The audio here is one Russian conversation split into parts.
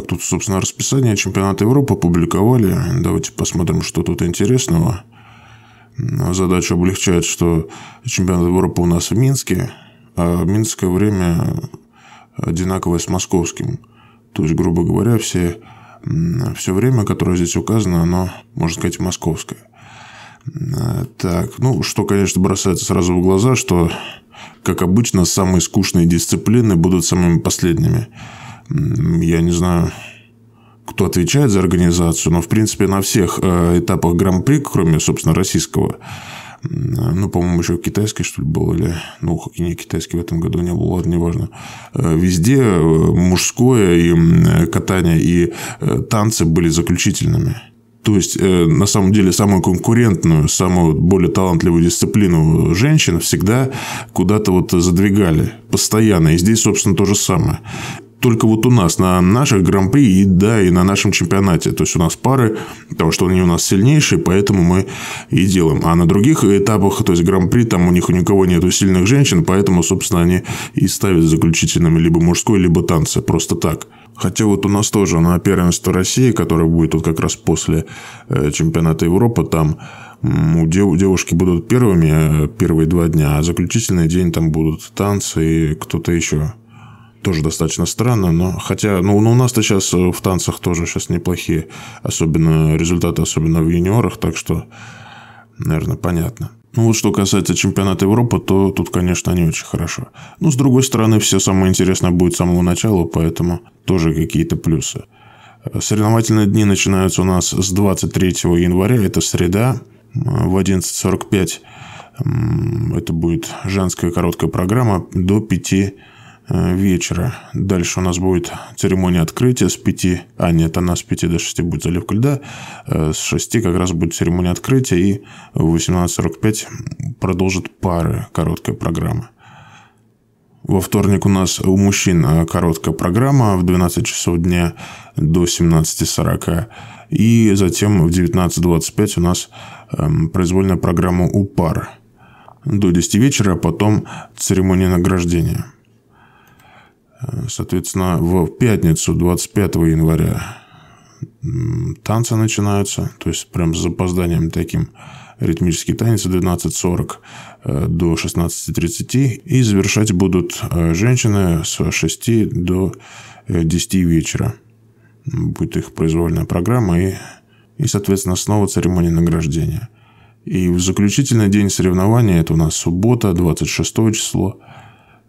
Так, тут, собственно, расписание чемпионата Европы публиковали. Давайте посмотрим, что тут интересного. Ну, задача облегчает, что чемпионат Европы у нас в Минске, а минское время одинаковое с московским. То есть, грубо говоря, все, все время, которое здесь указано, оно, можно сказать, московское. Так, ну, что, конечно, бросается сразу в глаза, что, как обычно, самые скучные дисциплины будут самыми последними я не знаю, кто отвечает за организацию, но, в принципе, на всех э, этапах Гран-при, кроме, собственно, российского, ну, по-моему, еще китайской что ли, было или, ну, не китайский в этом году не было, ладно, неважно. Э, везде э, мужское и катание, и танцы были заключительными. То есть, на самом деле, самую конкурентную, самую более талантливую дисциплину женщин всегда куда-то вот задвигали постоянно. И здесь, собственно, то же самое только вот у нас, на наших гран-при и да, и на нашем чемпионате. То есть у нас пары, потому что они у нас сильнейшие, поэтому мы и делаем. А на других этапах, то есть гран-при, там у них у никого нету сильных женщин, поэтому, собственно, они и ставят заключительными либо мужской, либо танцы, просто так. Хотя вот у нас тоже на первенство России, которое будет вот как раз после э, чемпионата Европы, там у девушки будут первыми э, первые два дня, а заключительный день там будут танцы и кто-то еще тоже достаточно странно, но хотя, ну, ну у нас-то сейчас э, в танцах тоже сейчас неплохие, особенно результаты, особенно в юниорах, так что, наверное, понятно. Ну вот что касается чемпионата Европы, то тут, конечно, не очень хорошо. Но с другой стороны, все самое интересное будет с самого начала, поэтому тоже какие-то плюсы. Э, соревновательные дни начинаются у нас с 23 января, это среда в 11.45. Это будет женская короткая программа до 5 Э, вечера. Дальше у нас будет церемония открытия с 5, а нет, она с 5 до 6 будет заливка льда. Э, с 6 как раз будет церемония открытия и в 18.45 продолжат пары короткая программа. Во вторник у нас у мужчин э, короткая программа в 12 часов дня до 17.40. И затем в 19.25 у нас эм, произвольная программа у пар до 10 вечера, а потом церемония награждения – Соответственно, в пятницу 25 января танцы начинаются, то есть прям с запозданием таким ритмический танец 12.40 э, до 16.30. И завершать будут э, женщины с 6 до 10 э, вечера. Будет их произвольная программа и, и соответственно, снова церемония награждения. И в заключительный день соревнования, это у нас суббота, 26 число,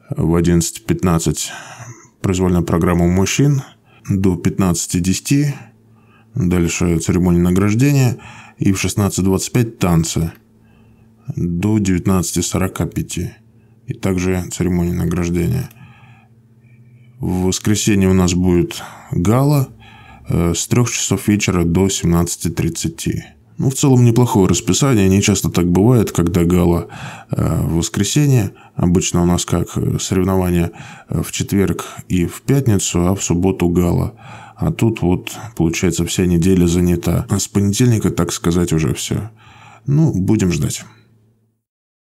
в 11.15 произвольная программа у мужчин до 15.10, дальше церемония награждения и в 16.25 танцы до 19.45 и также церемония награждения. В воскресенье у нас будет гала э, с 3 часов вечера до 17.30. Ну, в целом неплохое расписание. Не часто так бывает, когда гала э, в воскресенье. Обычно у нас как э, соревнования э, в четверг и в пятницу, а в субботу гала. А тут вот, получается, вся неделя занята. А с понедельника, так сказать, уже все. Ну, будем ждать.